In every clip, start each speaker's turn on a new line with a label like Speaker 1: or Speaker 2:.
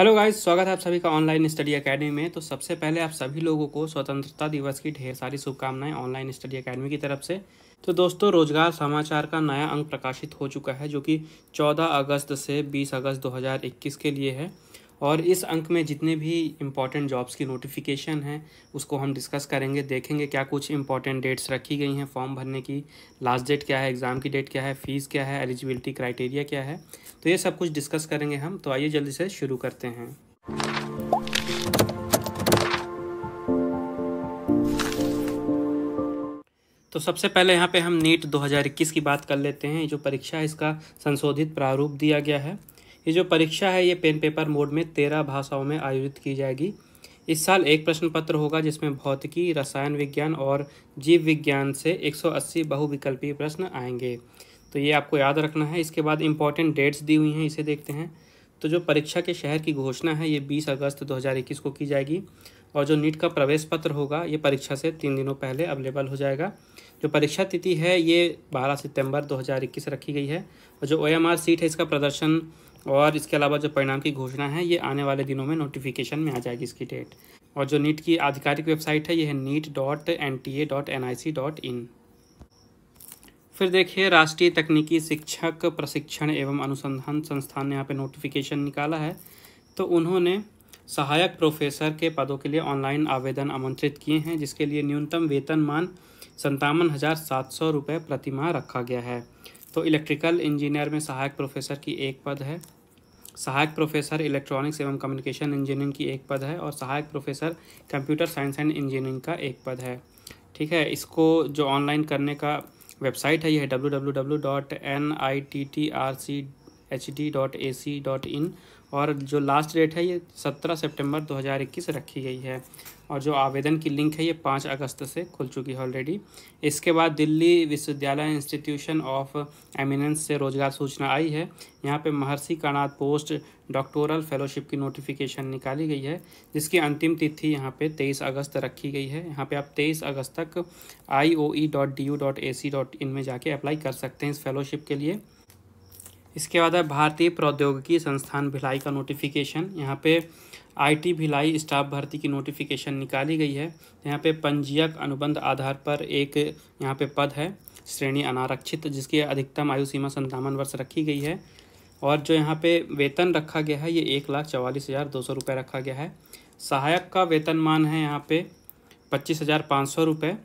Speaker 1: hello guys स्वागत है आप सभी का ऑनलाइन स्टडी एकेडमी में तो सबसे पहले आप सभी लोगों को स्वतंत्रता दिवस की ढेर सारी शुभकामनाएं ऑनलाइन स्टडी एकेडमी की तरफ से तो दोस्तों रोजगार समाचार का नया अंक प्रकाशित हो चुका है जो कि 14 अगस्त से 20 अगस्त 2021 के लिए है और इस अंक में जितने भी इम्पॉर्टेंट जॉब्स की नोटिफिकेशन है उसको हम डिस्कस करेंगे देखेंगे क्या कुछ इंपॉर्टेंट डेट्स रखी गई हैं फॉर्म भरने की लास्ट डेट क्या है एग्ज़ाम की डेट क्या है फ़ीस क्या है एलिजिबिलिटी क्राइटेरिया क्या है तो ये सब कुछ डिस्कस करेंगे हम तो आइए जल्दी से शुरू करते हैं तो सबसे पहले यहाँ पे हम नीट 2021 की बात कर लेते हैं ये जो परीक्षा है इसका संशोधित प्रारूप दिया गया है ये जो परीक्षा है ये पेन पेपर मोड में तेरह भाषाओं में आयोजित की जाएगी इस साल एक प्रश्न पत्र होगा जिसमें भौतिकी रसायन विज्ञान और जीव विज्ञान से 180 बहुविकल्पीय प्रश्न आएंगे तो ये आपको याद रखना है इसके बाद इंपॉर्टेंट डेट्स दी हुई हैं इसे देखते हैं तो जो परीक्षा के शहर की घोषणा है ये 20 अगस्त 2021 को की जाएगी और जो नीट का प्रवेश पत्र होगा ये परीक्षा से तीन दिनों पहले अवेलेबल हो जाएगा जो परीक्षा तिथि है ये 12 सितंबर 2021 रखी गई है और जो ओ सीट है इसका प्रदर्शन और इसके अलावा जो परिणाम की घोषणा है ये आने वाले दिनों में नोटिफिकेशन में आ जाएगी इसकी डेट और जो नीट की आधिकारिक वेबसाइट है ये है NEET dot N T A dot N I C dot in फिर देखिए राष्ट्रीय तकनीकी शिक्षक प्रशिक्षण एवं अनुसंधान संस्थान ने यहाँ पे नोटिफिकेशन निकाला है तो उन्होंने सहायक प्रोफेसर के पदों के लिए ऑनलाइन आवेदन आमंत्रित किए हैं जिसके लिए न्यूनतम वेतन मान संतावन हज़ार सात सौ रुपये प्रतिमाह रखा गया है तो इलेक्ट्रिकल इंजीनियर में सहायक प्रोफेसर की एक पद है सहायक प्रोफेसर इलेक्ट्रॉनिक्स एवं कम्युनिकेशन इंजीनियरिंग की एक पद है और सहायक professor computer science and engineering का एक पद है ठीक है इसको जो ऑनलाइन करने का वेबसाइट है यह W W W dot N I T T R C H D dot A C dot in और जो लास्ट डेट है ये सत्रह सितंबर 2021 रखी गई है और जो आवेदन की लिंक है ये पाँच अगस्त से खुल चुकी है ऑलरेडी इसके बाद दिल्ली विश्वविद्यालय इंस्टीट्यूशन ऑफ एमिनेंस से रोजगार सूचना आई है यहाँ पे महर्षि कानाथ पोस्ट डॉक्टोरल फेलोशिप की नोटिफिकेशन निकाली गई है जिसकी अंतिम तिथि यहाँ पे तेईस अगस्त रखी गई है यहाँ पे आप तेईस अगस्त तक I O E dot D U dot A C dot in में जाके अप्लाई कर सकते हैं इस फेलोशिप के लिए इसके बाद है भारतीय प्रौद्योगिकी संस्थान भिलाई का नोटिफिकेशन यहाँ पे आईटी भिलाई स्टाफ भर्ती की नोटिफिकेशन निकाली गई है यहाँ पे पंजीयक अनुबंध आधार पर एक यहाँ पे पद है श्रेणी अनारक्षित जिसकी अधिकतम आयु सीमा संतावन वर्ष रखी गई है और जो यहाँ पे वेतन रखा गया है ये एक लाख चवालीस हज़ार दो सौ रुपये रखा गया है सहायक का वेतनमान है यहाँ पे पच्चीस हज़ार पाँच सौ रुपये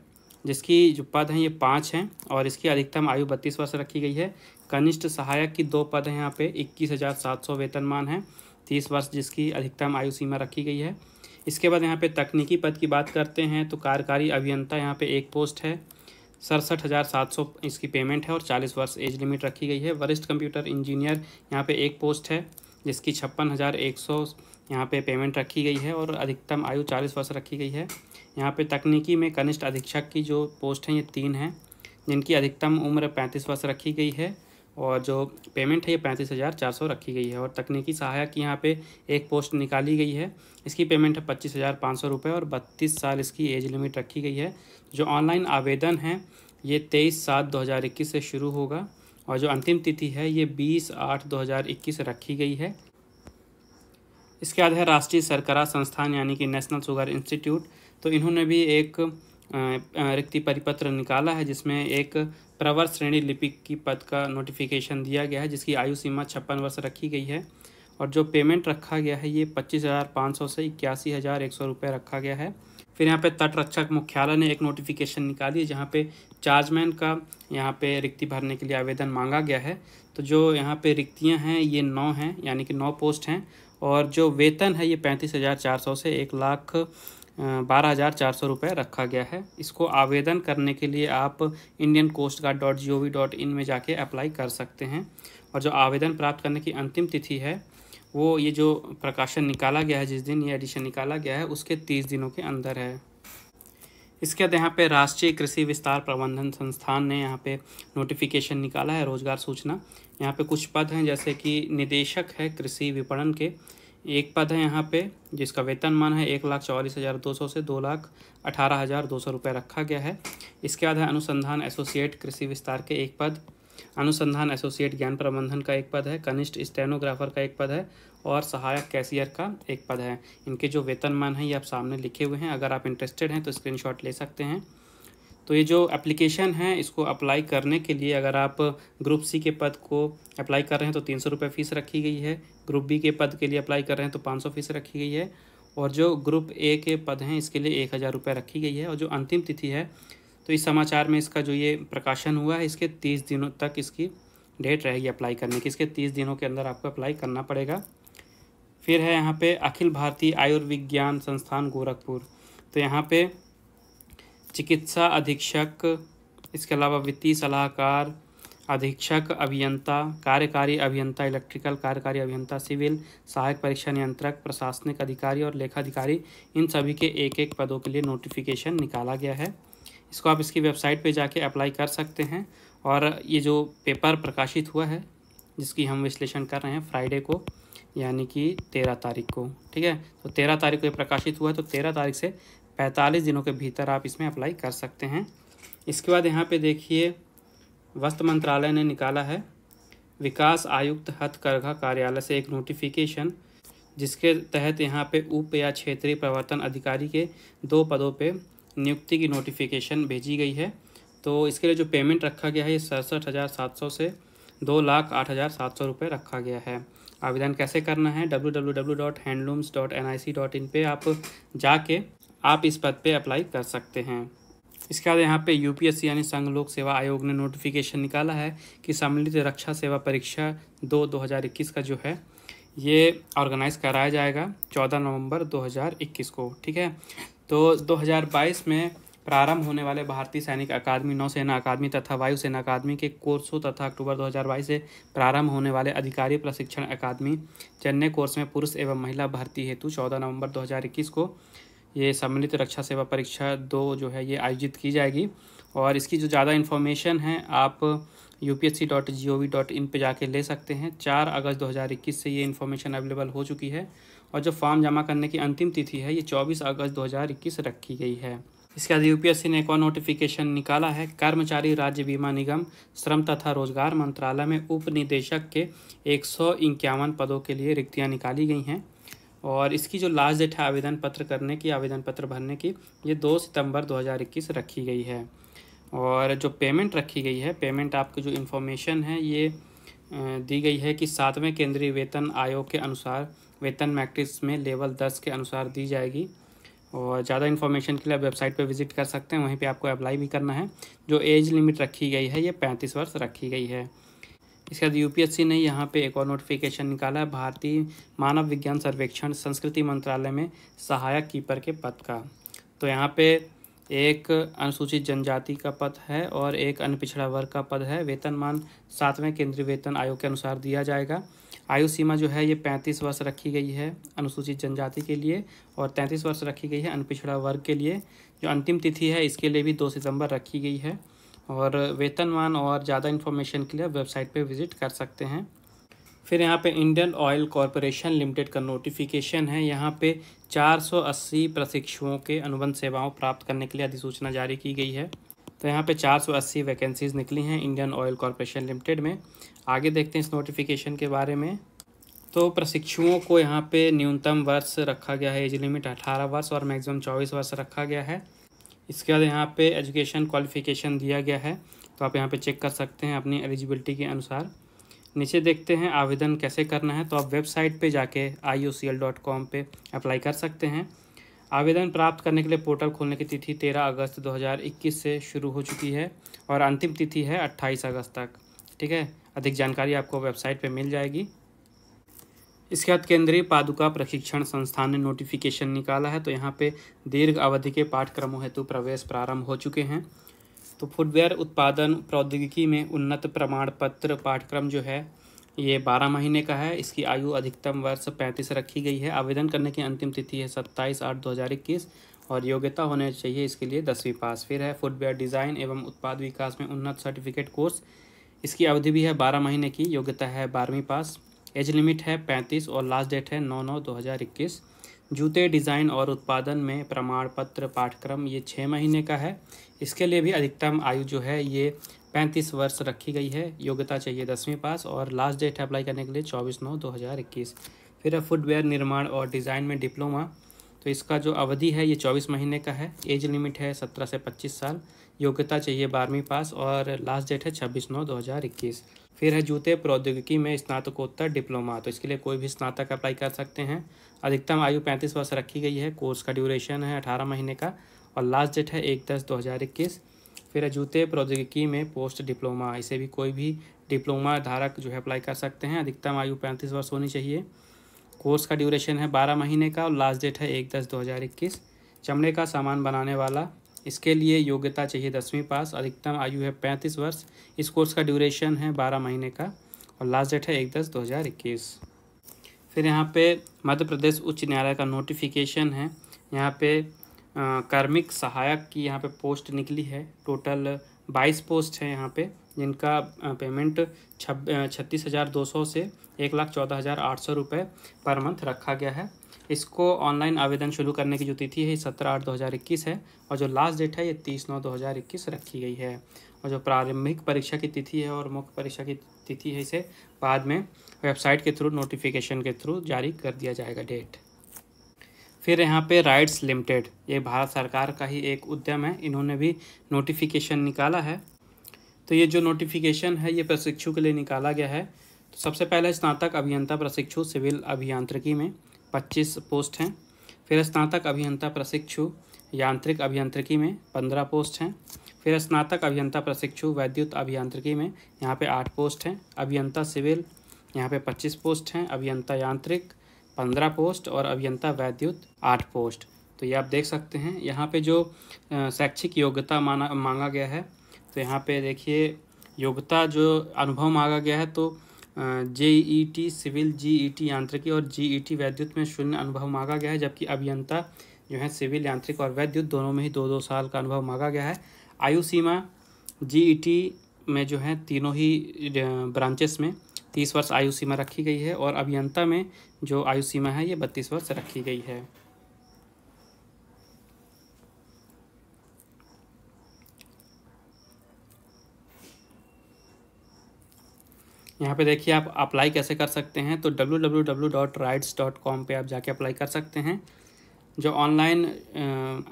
Speaker 1: जिसकी जो पद हैं ये पाँच हैं और इसकी अधिकतम आयु बत्तीस वर्ष रखी गई है कनिष्ठ सहायक की दो पद हैं यहाँ पे इक्कीस हज़ार सात सौ वेतनमान है तीस वर्ष जिसकी अधिकतम आयु सीमा रखी गई है इसके बाद यहाँ पे तकनीकी पद की बात करते हैं तो कार्यकारी अभियंता यहाँ पे एक पोस्ट है सड़सठ हज़ार सात सौ इसकी पेमेंट है और चालीस वर्ष एज लिमिट रखी गई है वरिष्ठ कंप्यूटर इंजीनियर यहाँ पे एक पोस्ट है जिसकी छप्पन हज़ार एक सौ यहाँ पे पेमेंट रखी गई है और अधिकतम आयु चालीस वर्ष रखी गई है यहाँ पे तकनीकी में कनिष्ठ अधीक्षक की जो पोस्ट हैं ये तीन हैं जिनकी अधिकतम उम्र पैंतीस वर्ष रखी गई है और जो पेमेंट है ये पैंतीस हज़ार चार सौ रखी गई है और तकनीकी सहायक की यहाँ पे एक पोस्ट निकाली गई है इसकी पेमेंट है पच्चीस हज़ार पाँच सौ रुपये और बत्तीस साल इसकी एज लिमिट रखी गई है जो ऑनलाइन आवेदन है ये तेईस सात दो हज़ार इक्कीस से शुरू होगा और जो अंतिम तिथि है ये बीस आठ दो हज़ार इक्कीस रखी गई है इसके बाद है राष्ट्रीय सरकरा संस्थान यानी कि नेशनल शुगर इंस्टीट्यूट तो इन्होंने भी एक रिक्ति परिपत्र निकाला है जिसमें एक प्रवर श्रेणी लिपिक की पद का नोटिफिकेशन दिया गया है जिसकी आयु सीमा छप्पन वर्ष रखी गई है और जो पेमेंट रखा गया है ये पच्चीस हज़ार पाँच सौ से इक्यासी हज़ार एक सौ रुपये रखा गया है फिर यहाँ पे तटरक्षक मुख्यालय ने एक नोटिफिकेशन निकाली है जहाँ पे चार्जमैन का यहाँ पे रिक्ति भरने के लिए आवेदन मांगा गया है तो जो यहाँ पे रिक्तियाँ हैं ये नौ हैं यानी कि नौ पोस्ट हैं और जो वेतन है ये पैंतीस हज़ार चार सौ से एक लाख बारह हज़ार चार सौ रुपये रखा गया है इसको आवेदन करने के लिए आप Indian coast guard dot G O V dot in में जाके अप्लाई कर सकते हैं और जो आवेदन प्राप्त करने की अंतिम तिथि है वो ये जो प्रकाशन निकाला गया है जिस दिन ये एडिशन निकाला गया है उसके तीस दिनों के अंदर है इसके बाद यहाँ पे राष्ट्रीय कृषि विस्तार प्रबंधन संस्थान ने यहाँ पे नोटिफिकेशन निकाला है रोजगार सूचना यहाँ पे कुछ पद हैं जैसे कि निदेशक है कृषि विपणन के एक पद है यहाँ पे जिसका वेतन मान है एक लाख चौवालीस हज़ार दो सौ से दो लाख अठारह हज़ार दो सौ रुपये रखा गया है इसके बाद है अनुसंधान एसोसिएट कृषि विस्तार के एक पद अनुसंधान एसोसिएट ज्ञान प्रबंधन का एक पद है कनिष्ठ स्टेनोग्राफर का एक पद है और सहायक कैशियर का एक पद है इनके जो वेतनमान हैं ये आप सामने लिखे हुए हैं अगर आप इंटरेस्टेड हैं तो स्क्रीनशॉट ले सकते हैं तो ये जो एप्लीकेशन है इसको अप्लाई करने के लिए अगर आप ग्रुप सी के पद को अप्लाई कर रहे हैं तो तीन सौ रुपये फ़ीस रखी गई है ग्रुप बी के पद के लिए अप्लाई कर रहे हैं तो पाँच सौ फीस रखी गई है और जो ग्रुप ए के पद हैं इसके लिए एक हज़ार रुपये रखी गई है और जो अंतिम तिथि है तो इस समाचार में इसका जो ये प्रकाशन हुआ है इसके तीस दिनों तक इसकी डेट रहेगी अप्लाई करने की इसके तीस दिनों के अंदर आपको अप्लाई करना पड़ेगा फिर है यहाँ पे अखिल भारतीय आयुर्विज्ञान संस्थान गोरखपुर तो यहाँ पे चिकित्सा अधीक्षक इसके अलावा वित्तीय सलाहकार अधीक्षक अभियंता कार्यकारी अभियंता इलेक्ट्रिकल कार्यकारी अभियंता सिविल सहायक परीक्षा नियंत्रक प्रशासनिक अधिकारी और लेखाधिकारी इन सभी के एक एक पदों के लिए नोटिफिकेशन निकाला गया है इसको आप इसकी वेबसाइट पे जाके अप्लाई कर सकते हैं और ये जो पेपर प्रकाशित हुआ है जिसकी हम विश्लेषण कर रहे हैं फ्राइडे को यानी कि तेरह तारीख को ठीक है तो तेरह तारीख को ये प्रकाशित हुआ है तो तेरह तारीख से पैंतालीस दिनों के भीतर आप इसमें अप्लाई कर सकते हैं इसके बाद यहाँ पर देखिए वस्त्र मंत्रालय ने निकाला है विकास आयुक्त हथकरघा कार्यालय से एक नोटिफिकेशन जिसके तहत यहाँ पे उप या क्षेत्रीय प्रवर्तन अधिकारी के दो पदों पे नियुक्ति की नोटिफिकेशन भेजी गई है तो इसके लिए जो पेमेंट रखा गया है ये सड़सठ हज़ार सात सौ से दो लाख आठ हज़ार सात सौ रुपये रखा गया है आवेदन कैसे करना है W W W dot handlooms dot N I C dot in पर आप जाके आप इस पद पे अप्लाई कर सकते हैं इसके बाद यहाँ पे यूपीएससी यानी संघ लोक सेवा आयोग ने नोटिफिकेशन निकाला है कि सम्मिलित रक्षा सेवा परीक्षा दो दो हज़ार इक्कीस का जो है ये ऑर्गेनाइज़ कराया जाएगा चौदह नवंबर 2021 को ठीक है तो 2022 में प्रारंभ होने वाले भारतीय सैनिक अकादमी नौसेना अकादमी तथा वायुसेना अकादमी के कोर्सों तथा अक्टूबर 2022 से प्रारंभ होने वाले अधिकारी प्रशिक्षण अकादमी चेन्नई कोर्स में पुरुष एवं महिला भर्ती हेतु 14 नवंबर 2021 को ये सम्मिलित रक्षा सेवा परीक्षा दो जो है ये आयोजित की जाएगी और इसकी जो ज़्यादा इन्फॉर्मेशन है आप U P S C dot G O V dot in पर जाके ले सकते हैं चार अगस्त इक्कीस से ये इन्फॉर्मेशन अवेलेबल हो चुकी है और जो फॉर्म जमा करने की अंतिम तिथि है ये 24 अगस्त 2021 रखी गई है इसके बाद यूपीएससी ने एक और नोटिफिकेशन निकाला है कर्मचारी राज्य बीमा निगम श्रम तथा रोजगार मंत्रालय में उप निदेशक के एक पदों के लिए रिक्तियाँ निकाली गई हैं और इसकी जो लास्ट डेट है आवेदन पत्र करने की आवेदन पत्र भरने की ये दो सितंबर 2021 रखी गई है और जो पेमेंट रखी गई है पेमेंट आपकी जो इन्फॉर्मेशन है ये दी गई है कि सातवें केंद्रीय वेतन आयोग के अनुसार वेतन मैट्रिक्स में लेवल दस के अनुसार दी जाएगी और ज़्यादा इन्फॉर्मेशन के लिए आप वेबसाइट पर विजिट कर सकते हैं वहीं पर आपको अप्लाई भी करना है जो एज लिमिट रखी गई है ये पैंतीस वर्ष रखी गई है इसके बाद यूपीएससी ने यहाँ पे एक और नोटिफिकेशन निकाला है भारतीय मानव विज्ञान सर्वेक्षण संस्कृति मंत्रालय में सहायक कीपर के पद का तो यहाँ पे एक अनुसूचित जनजाति का पद है और एक अनपिछड़ा वर्ग का पद है वेतनमान सातवें केंद्रीय वेतन आयोग के अनुसार दिया जाएगा आयु सीमा जो है ये पैंतीस वर्ष रखी गई है अनुसूचित जनजाति के लिए और तैंतीस वर्ष रखी गई है अनपिछड़ा वर्ग के लिए जो अंतिम तिथि है इसके लिए भी दो सितंबर रखी गई है और वेतनमान और ज़्यादा इन्फॉर्मेशन के लिए वेबसाइट पे विज़िट कर सकते हैं फिर यहाँ पे इंडियन ऑयल कॉरपोरेशन लिमिटेड का नोटिफिकेशन है यहाँ पे 480 प्रशिक्षुओं के अनुबंध सेवाओं प्राप्त करने के लिए अधिसूचना जारी की गई है तो यहाँ पे 480 वैकेंसीज निकली हैं इंडियन ऑयल कॉरपोरेशन लिमिटेड में आगे देखते हैं इस नोटिफिकेशन के बारे में तो प्रशिक्षुओं को यहाँ पे न्यूनतम वर्ष रखा गया है एज लिमिट अठारह वर्ष और मैक्सिमम चौबीस वर्ष रखा गया है इसके बाद यहाँ पे एजुकेशन क्वालिफिकेशन दिया गया है तो आप यहाँ पर चेक कर सकते हैं अपनी एलिजिबिलिटी के अनुसार नीचे देखते हैं आवेदन कैसे करना है तो आप वेबसाइट पे जाके आई पे अप्लाई कर सकते हैं आवेदन प्राप्त करने के लिए पोर्टल खोलने की तिथि 13 अगस्त 2021 से शुरू हो चुकी है और अंतिम तिथि है 28 अगस्त तक ठीक है अधिक जानकारी आपको वेबसाइट पर मिल जाएगी इसके बाद केंद्रीय पादुका प्रशिक्षण संस्थान ने नोटिफिकेशन निकाला है तो यहाँ पे दीर्घ अवधि के पाठ्यक्रमों हेतु प्रवेश प्रारंभ हो चुके हैं तो फुटवेयर उत्पादन प्रौद्योगिकी में उन्नत प्रमाण पत्र पाठ्यक्रम जो है ये बारह महीने का है इसकी आयु अधिकतम वर्ष पैंतीस रखी गई है आवेदन करने की अंतिम तिथि है सत्ताईस आठ दो हज़ार इक्कीस और योग्यता होने चाहिए इसके लिए दसवीं पास फिर है फुटवेयर डिज़ाइन एवं उत्पाद विकास में उन्नत सर्टिफिकेट कोर्स इसकी अवधि भी है बारह महीने की योग्यता है बारहवीं पास एज लिमिट है पैंतीस और लास्ट डेट है नौ नौ दो हज़ार इक्कीस जूते डिज़ाइन और उत्पादन में प्रमाण पत्र पाठ्यक्रम ये छः महीने का है इसके लिए भी अधिकतम आयु जो है ये पैंतीस वर्ष रखी गई है योग्यता चाहिए दसवीं पास और लास्ट डेट अप्लाई करने के लिए चौबीस नौ दो हज़ार इक्कीस फिर है फुटवेयर निर्माण और डिज़ाइन में डिप्लोमा तो इसका जो अवधि है ये चौबीस महीने का है एज लिमिट है सत्रह से पच्चीस साल योग्यता चाहिए बारहवीं पास और लास्ट डेट है छब्बीस नौ दो हज़ार इक्कीस फिर है जूते प्रौद्योगिकी में स्नातकोत्तर डिप्लोमा तो इसके लिए कोई भी स्नातक अप्लाई कर सकते हैं अधिकतम आयु पैंतीस वर्ष रखी गई है कोर्स का ड्यूरेशन है अठारह महीने का और लास्ट डेट है एक दस दो हज़ार इक्कीस फिर है जूते प्रौद्योगिकी में पोस्ट डिप्लोमा इसे भी कोई भी डिप्लोमा धारक जो है अप्लाई कर सकते हैं अधिकतम आयु पैंतीस वर्ष होनी चाहिए कोर्स का ड्यूरेशन है बारह महीने का और लास्ट डेट है एक दस दो हज़ार इक्कीस चमड़े का सामान बनाने वाला इसके लिए योग्यता चाहिए दसवीं पास अधिकतम आयु है पैंतीस वर्ष इस कोर्स का ड्यूरेशन है बारह महीने का और लास्ट डेट है एक दस दो हज़ार इक्कीस फिर यहाँ पे मध्य प्रदेश उच्च न्यायालय का नोटिफिकेशन है यहाँ पे कार्मिक सहायक की यहाँ पे पोस्ट निकली है टोटल बाईस पोस्ट है यहाँ पे जिनका पेमेंट छब छत्तीस हज़ार दो सौ से एक लाख चौदह हज़ार आठ सौ रुपये पर मंथ रखा गया है इसको ऑनलाइन आवेदन शुरू करने की जो तिथि है सत्रह आठ दो हज़ार इक्कीस है और जो लास्ट डेट है ये तीस नौ दो हज़ार इक्कीस रखी गई है और जो प्रारंभिक परीक्षा की तिथि है और मुख्य परीक्षा की तिथि है इसे बाद में वेबसाइट के थ्रू नोटिफिकेशन के थ्रू जारी कर दिया जाएगा डेट फिर यहाँ पे राइट्स लिमिटेड ये भारत सरकार का ही एक उद्यम है इन्होंने भी नोटिफिकेशन निकाला है तो ये जो नोटिफिकेशन है ये प्रशिक्षु के लिए निकाला गया है तो सबसे पहले स्नातक अभियंता प्रशिक्षु सिविल अभियांत्रिकी में पच्चीस पोस्ट हैं फिर स्नातक अभियंता प्रशिक्षु यांत्रिक अभियांत्रिकी में पंद्रह पोस्ट हैं फिर स्नातक अभियंता प्रशिक्षु वैद्युत अभियांत्रिकी में यहाँ पे आठ पोस्ट हैं अभियंता सिविल यहाँ पे पच्चीस पोस्ट हैं अभियंता यांत्रिक पंद्रह पोस्ट और अभियंता वैद्युत आठ पोस्ट तो ये आप देख सकते हैं यहाँ पे जो शैक्षिक योग्यता माना मांगा गया है तो यहाँ पे देखिए योग्यता जो अनुभव मांगा गया है तो J E T civil G E T यांत्रिकी और जी ई टी वैद्युत में शून्य अनुभव मांगा गया है जबकि अभियंता जो है सिविल यांत्रिक और वैद्युत दोनों में ही दो दो साल का अनुभव मांगा गया है आयु सीमा जी ई टी में जो है तीनों ही ब्रांचेस में तीस वर्ष आयु सीमा रखी गई है और अभियंता में जो आयु सीमा है ये बत्तीस वर्ष रखी गई है यहाँ पे देखिए आप अप्लाई कैसे कर सकते हैं तो www.rights.com पे आप जाके अप्लाई कर सकते हैं जो ऑनलाइन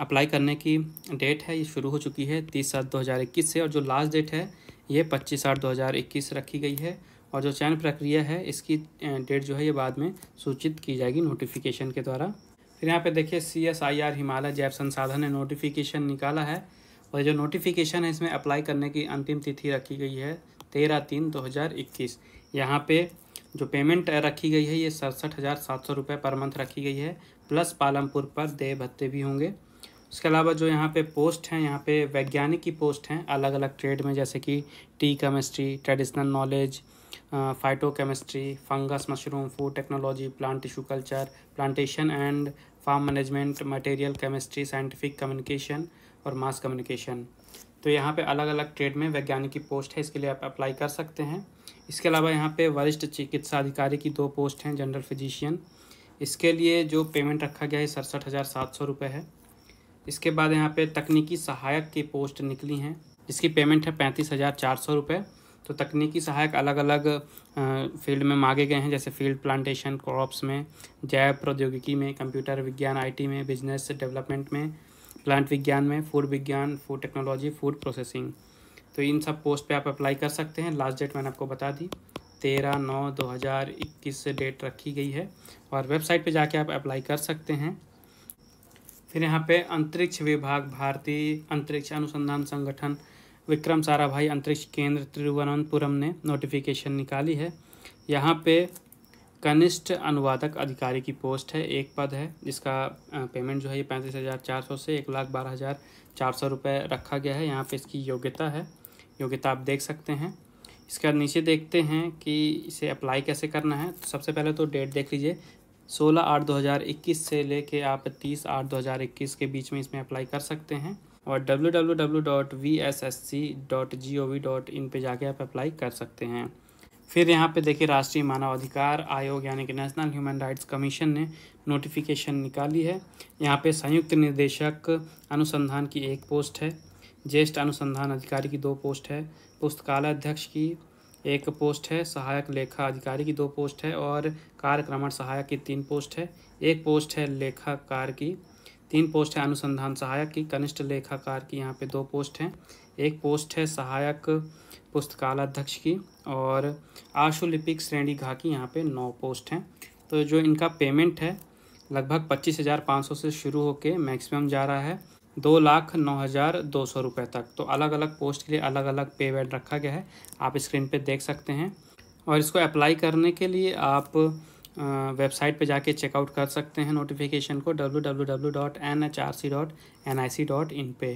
Speaker 1: अप्लाई करने की डेट है ये शुरू हो चुकी है तीस सात दो हज़ार इक्कीस से और जो लास्ट डेट है ये पच्चीस आठ दो हज़ार इक्कीस रखी गई है और जो चयन प्रक्रिया है इसकी डेट जो है ये बाद में सूचित की जाएगी नोटिफिकेशन के द्वारा फिर यहाँ पे देखिए C S I R Himalaya जैव संसाधन ने नोटिफिकेशन निकाला है और जो नोटिफिकेशन है इसमें अप्लाई करने की अंतिम तिथि रखी गई है तेरह तीन दो हज़ार इक्कीस यहाँ पे जो पेमेंट रखी गई है ये सड़सठ हज़ार सात सौ रुपये पर मंथ रखी गई है प्लस पालमपुर पर देय भत्ते भी होंगे उसके अलावा जो यहाँ पे पोस्ट हैं यहाँ पे वैज्ञानिक की पोस्ट हैं अलग अलग ट्रेड में जैसे कि tea chemistry traditional knowledge phytochemistry fungus mushroom food technology plant tissue culture plantation and farm management material chemistry scientific communication और मास कम्युनिकेशन तो यहाँ पे अलग अलग ट्रेड में वैज्ञानिक की पोस्ट है इसके लिए आप अप्लाई कर सकते हैं इसके अलावा यहाँ पे वरिष्ठ चिकित्सा अधिकारी की दो पोस्ट हैं जनरल फिजिशियन इसके लिए जो पेमेंट रखा गया है सड़सठ हज़ार सात सौ रुपये है इसके बाद यहाँ पे तकनीकी सहायक की पोस्ट निकली हैं जिसकी पेमेंट है पैंतीस हज़ार चार सौ रुपये तो तकनीकी सहायक अलग अलग फील्ड में मांगे गए हैं जैसे फील्ड प्लांटेशन क्रॉप्स में जैव प्रौद्योगिकी में कंप्यूटर विज्ञान आईटी में बिजनेस डेवलपमेंट में प्लांट विज्ञान में फूड विज्ञान फूड टेक्नोलॉजी फूड प्रोसेसिंग तो इन सब पोस्ट पर आप अप्लाई कर सकते हैं लास्ट डेट मैंने आपको बता दी तेरह नौ दो हज़ार इक्कीस से डेट रखी गई है और वेबसाइट पर जाके आप अप्लाई कर सकते हैं फिर यहाँ पे अंतरिक्ष विभाग भारतीय अंतरिक्ष अनुसंधान संगठन विक्रम साराभाई अंतरिक्ष केंद्र तिरुवनंतपुरम ने नोटिफिकेशन निकाली है यहाँ पे कनिष्ठ अनुवादक अधिकारी की पोस्ट है एक पद है जिसका पेमेंट जो है ये पैंतीस हज़ार चार सौ से एक लाख बारह हज़ार चार सौ रुपये रखा गया है यहाँ पे इसकी योग्यता है योग्यता आप देख सकते हैं इसके नीचे देखते हैं कि इसे अप्लाई कैसे करना है तो सबसे पहले तो डेट देख लीजिए सोलह आठ दो हज़ार इक्कीस से लेके आप तीस आठ दो हज़ार इक्कीस के बीच में इसमें अप्लाई कर सकते हैं और W W W dot V S S C G O V dot in पर जाके आप अप्लाई कर सकते हैं फिर यहाँ पे देखिए राष्ट्रीय मानवाधिकार आयोग यानी कि नेशनल ह्यूमन राइट्स कमीशन ने नोटिफिकेशन निकाली है यहाँ पे संयुक्त निदेशक अनुसंधान की एक पोस्ट है ज्येष्ठ अनुसंधान अधिकारी की दो पोस्ट है पुस्तकालय अध्यक्ष की एक पोस्ट है सहायक लेखा अधिकारी की दो पोस्ट है और कार्यक्रमण सहायक की तीन पोस्ट है एक पोस्ट है लेखाकार की तीन पोस्ट है अनुसंधान सहायक की कनिष्ठ लेखाकार की यहाँ पे दो पोस्ट हैं एक पोस्ट है सहायक पुस्तकालाध्यक्ष की और आशुलिपिक श्रेणी घा की यहाँ पे नौ पोस्ट हैं तो जो इनका पेमेंट है लगभग पच्चीस हज़ार पाँच सौ से शुरू होकर मैक्सिमम जा रहा है दो लाख नौ हज़ार दो सौ रुपये तक तो अलग अलग पोस्ट के लिए अलग अलग पे बैंड रखा गया है आप स्क्रीन पे देख सकते हैं और इसको अप्लाई करने के लिए आप वेबसाइट पे जाके चेकआउट कर सकते हैं नोटिफिकेशन को www.nhrc.nic.in पे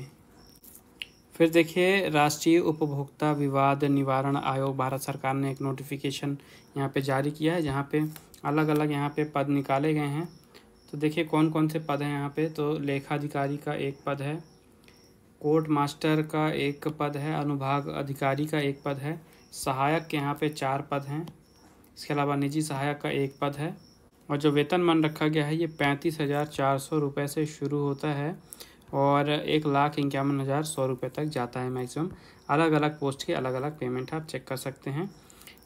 Speaker 1: फिर देखिए राष्ट्रीय उपभोक्ता विवाद निवारण आयोग भारत सरकार ने एक नोटिफिकेशन यहाँ पे जारी किया है जहाँ पे अलग अलग यहाँ पे पद निकाले गए हैं तो देखिए कौन कौन से पद हैं यहाँ पे तो लेखाधिकारी का एक पद है कोर्ट मास्टर का एक पद है अनुभाग अधिकारी का एक पद है सहायक के यहाँ पे चार पद हैं इसके अलावा निजी सहायक का एक पद है और जो वेतनमान रखा गया है ये पैंतीस हज़ार चार सौ रुपये से शुरू होता है और एक लाख इक्यावन हज़ार सौ रुपये तक जाता है मैक्सिमम अलग अलग पोस्ट के अलग अलग पेमेंट आप चेक कर सकते हैं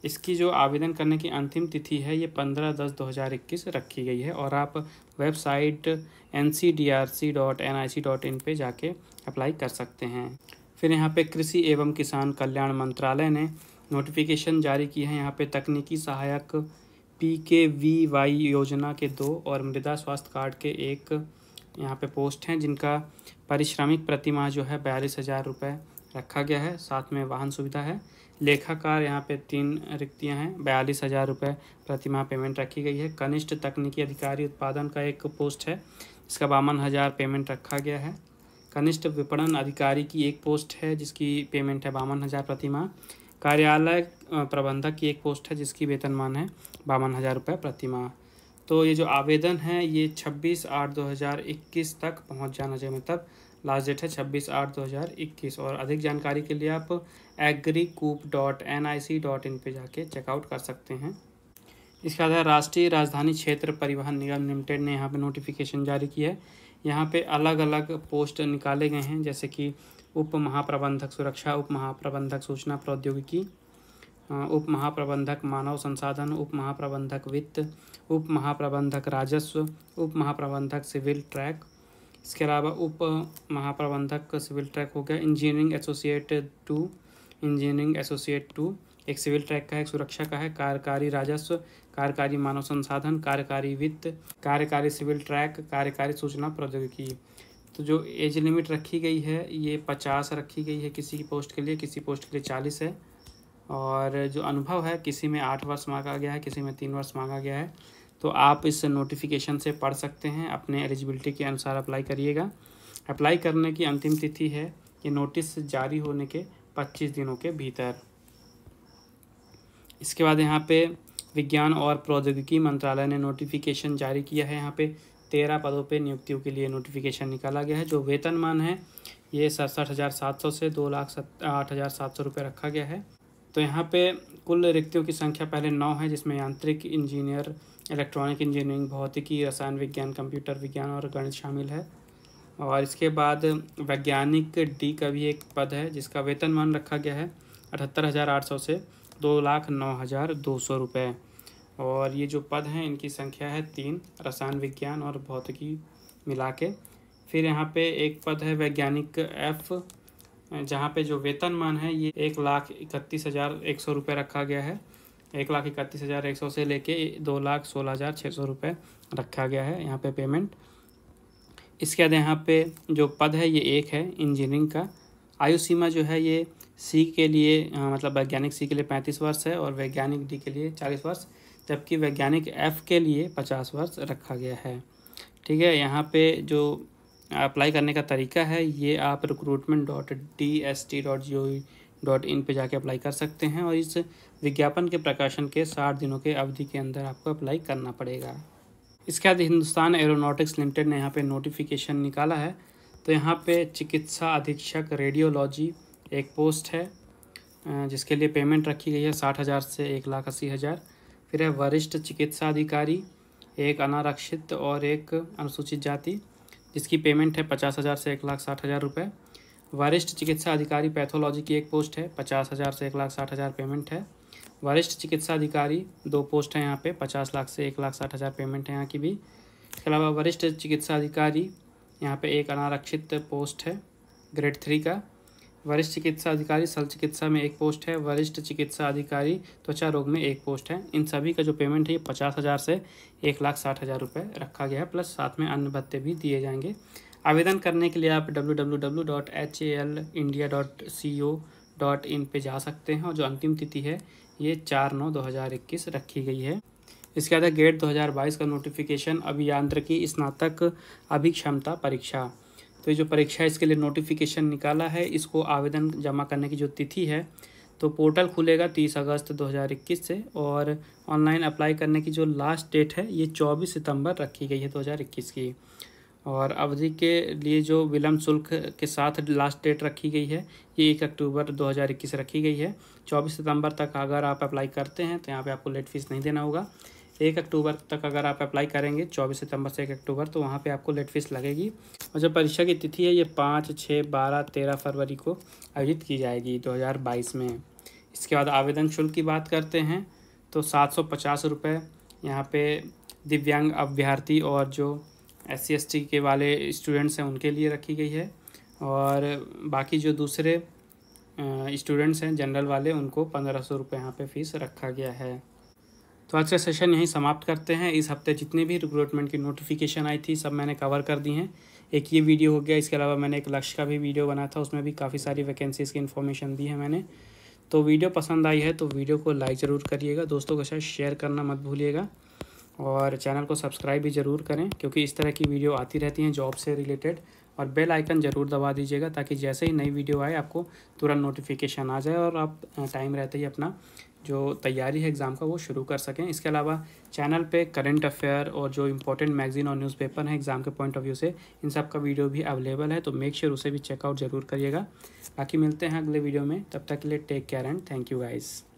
Speaker 1: इसकी जो आवेदन करने की अंतिम तिथि है ये पंद्रह दस दो हज़ार इक्कीस रखी गई है और आप website N C D R C dot N I C dot in पर जाके अप्लाई कर सकते हैं फिर यहाँ पे कृषि एवं किसान कल्याण मंत्रालय ने नोटिफिकेशन जारी की है यहाँ पे तकनीकी सहायक पी के वी वाई योजना के दो और मृदा स्वास्थ्य कार्ड के एक यहाँ पे पोस्ट हैं जिनका पारिश्रमिक प्रतिमाह जो है बयालीस हज़ार रुपये रखा गया है साथ में वाहन सुविधा है लेखाकार यहाँ पे तीन रिक्तियाँ हैं बयालीस हज़ार रुपये प्रतिमाह पेमेंट रखी गई है कनिष्ठ तकनीकी अधिकारी उत्पादन का एक पोस्ट है इसका बावन हज़ार पेमेंट रखा गया है कनिष्ठ विपणन अधिकारी की एक पोस्ट है जिसकी पेमेंट है बावन हज़ार प्रतिमाह कार्यालय प्रबंधक की एक पोस्ट है जिसकी वेतनमान है बावन हज़ार रुपये प्रतिमाह तो ये जो आवेदन है ये छब्बीस आठ दो हज़ार इक्कीस तक पहुँच जाना चाहिए मतलब लास्ट डेट है छब्बीस आठ दो हज़ार इक्कीस और अधिक जानकारी के लिए आप agri coop dot N I C dot in पर जाके चेकआउट कर सकते हैं इसके बाद राष्ट्रीय राजधानी क्षेत्र परिवहन निगम लिमिटेड ने यहाँ पर नोटिफिकेशन जारी किया है यहाँ पे अलग अलग पोस्ट निकाले गए हैं जैसे कि उप महाप्रबंधक सुरक्षा उप महाप्रबंधक सूचना प्रौद्योगिकी उप महाप्रबंधक मानव संसाधन उप महाप्रबंधक वित्त उप महाप्रबंधक राजस्व उप महाप्रबंधक सिविल ट्रैक इसके अलावा उप महाप्रबंधक सिविल ट्रैक हो गया engineering associate two engineering associate two एक सिविल ट्रैक का है एक सुरक्षा का है कार्यकारी राजस्व कार्यकारी मानव संसाधन कार्यकारी वित्त कार्यकारी सिविल ट्रैक कार्यकारी सूचना प्रौद्योगिकी तो जो एज लिमिट रखी गई है ये पचास रखी गई है किसी की पोस्ट के लिए किसी पोस्ट के लिए चालीस है और जो अनुभव है किसी में आठ वर्ष मांगा गया है किसी में तीन वर्ष मांगा गया है तो आप इस नोटिफिकेशन से पढ़ सकते हैं अपने एलिजिबिलिटी के अनुसार अप्लाई करिएगा अप्लाई करने की अंतिम तिथि है ये नोटिस जारी होने के पच्चीस दिनों के भीतर इसके बाद यहाँ पे विज्ञान और प्रौद्योगिकी मंत्रालय ने नोटिफिकेशन जारी किया है यहाँ पे तेरह पदों पे नियुक्तियों के लिए नोटिफिकेशन निकाला गया है जो वेतनमान है ये सड़सठ हज़ार सात सौ से दो लाख सत आठ हज़ार सात सौ रुपये रखा गया है तो यहाँ पे कुल रिक्तियों की संख्या पहले नौ है जिसमें यांत्रिक इंजीनियर इलेक्ट्रॉनिक इंजीनियरिंग भौतिकी रसायन विज्ञान कंप्यूटर विज्ञान और गणित शामिल है और इसके बाद वैज्ञानिक डी का भी एक पद है जिसका वेतनमान रखा गया है अठहत्तर हज़ार आठ सौ से दो लाख नौ हज़ार दो सौ रुपये और ये जो पद हैं इनकी संख्या है तीन रसायन विज्ञान और भौतिकी मिला के फिर यहाँ पे एक पद है वैज्ञानिक एफ जहाँ पे जो वेतनमान है ये एक लाख इकतीस हज़ार एक सौ रुपये रखा गया है एक लाख इकतीस हज़ार एक सौ से लेके दो लाख सोलह हज़ार छः सौ रुपये रखा गया है यहाँ पे पेमेंट इसके बाद यहाँ पे जो पद है ये एक है इंजीनियरिंग का आयु सीमा जो है ये सी के लिए आ, मतलब वैज्ञानिक सी के लिए पैंतीस वर्ष है और वैज्ञानिक डी के लिए चालीस वर्ष जबकि वैज्ञानिक एफ़ के लिए पचास वर्ष रखा गया है ठीक है यहाँ पर जो अप्लाई करने का तरीका है ये आप recruitment dot D S T dot G O dot in पर जाके अप्लाई कर सकते हैं और इस विज्ञापन के प्रकाशन के साठ दिनों के अवधि के अंदर आपको अप्लाई करना पड़ेगा इसके बाद हिंदुस्तान एरोनॉटिक्स लिमिटेड ने यहाँ पे नोटिफिकेशन निकाला है तो यहाँ पे चिकित्सा अधीक्षक रेडियोलॉजी एक पोस्ट है जिसके लिए पेमेंट रखी गई है साठ हज़ार से एक लाख अस्सी हज़ार फिर है वरिष्ठ चिकित्सा अधिकारी एक अनारक्षित और एक अनुसूचित जाति जिसकी पेमेंट है पचास हज़ार से एक लाख साठ हज़ार रुपये वरिष्ठ चिकित्सा अधिकारी पैथोलॉजी की एक पोस्ट है पचास हज़ार से एक लाख साठ हज़ार पेमेंट है वरिष्ठ चिकित्सा अधिकारी दो पोस्ट है यहाँ पे पचास लाख से एक लाख साठ हज़ार पेमेंट है यहाँ की भी इसके अलावा वरिष्ठ चिकित्सा अधिकारी यहाँ पे एक अनारक्षित पोस्ट है ग्रेड थ्री का वरिष्ठ चिकित्सा अधिकारी सल चिकित्सा में एक पोस्ट है वरिष्ठ चिकित्सा अधिकारी त्वचा रोग में एक पोस्ट है इन सभी का जो पेमेंट है ये पचास हज़ार से एक लाख साठ हज़ार रुपये रखा गया है प्लस साथ में अन्य भत्ते भी दिए जाएंगे आवेदन करने के लिए आप www.halindia.co.in पे जा सकते हैं और जो अंतिम तिथि है ये चार नौ इक्कीस रखी गई है इसके बाद गेट 2022 का नोटिफिकेशन अभियांत्रिकी स्नातक अभिक्षमता परीक्षा तो ये जो परीक्षा इसके लिए नोटिफिकेशन निकाला है इसको आवेदन जमा करने की जो तिथि है तो पोर्टल खुलेगा तीस अगस्त 2021 से और ऑनलाइन अप्लाई करने की जो लास्ट डेट है ये चौबीस सितंबर रखी गई है 2021 की और अवधि के लिए जो विलम्ब शुल्क के साथ लास्ट डेट रखी गई है ये एक अक्टूबर 2021 रखी गई है 24 सितंबर तक अगर आप अप्लाई करते हैं तो यहाँ पे आपको लेट फीस नहीं देना होगा एक अक्टूबर तक अगर आप अप्लाई करेंगे 24 सितंबर से एक अक्टूबर तो वहाँ पे आपको लेट फीस लगेगी और जो परीक्षा की तिथि है ये पाँच छः बारह तेरह फरवरी को आयोजित की जाएगी बाईस में इसके बाद आवेदन शुल्क की बात करते हैं तो सात सौ पचास रुपये यहाँ पर दिव्यांग अभ्यर्थी और जो एस सी के वाले स्टूडेंट्स हैं उनके लिए रखी गई है और बाकी जो दूसरे स्टूडेंट्स हैं जनरल वाले उनको पंद्रह सौ रुपये यहाँ पर फ़ीस रखा गया है तो आज का सेशन यहीं समाप्त करते हैं इस हफ्ते जितने भी रिक्रूटमेंट की नोटिफिकेशन आई थी सब मैंने कवर कर दी हैं एक ये वीडियो हो गया इसके अलावा मैंने एक लक्ष्य का भी वीडियो बनाया था उसमें भी काफ़ी सारी वैकेंसीज़ की इन्फॉर्मेशन दी है मैंने तो वीडियो पसंद आई है तो वीडियो को लाइक ज़रूर करिएगा दोस्तों के साथ शेयर करना मत भूलिएगा और चैनल को सब्सक्राइब भी ज़रूर करें क्योंकि इस तरह की वीडियो आती रहती हैं जॉब से रिलेटेड और बेल आइकन ज़रूर दबा दीजिएगा ताकि जैसे ही नई वीडियो आए आपको तुरंत नोटिफिकेशन आ जाए और आप टाइम रहते ही अपना जो तैयारी है एग्ज़ाम का वो शुरू कर सकें इसके अलावा चैनल पे करंट अफेयर और जो इम्पोर्टेंट मैगजीन और न्यूज़पेपर हैं एग्ज़ाम के पॉइंट ऑफ व्यू से इन सब का वीडियो भी अवेलेबल है तो मेक श्योर sure उसे भी चेकआउट ज़रूर करिएगा बाकी मिलते हैं अगले वीडियो में तब तक के लिए take care and thank you guys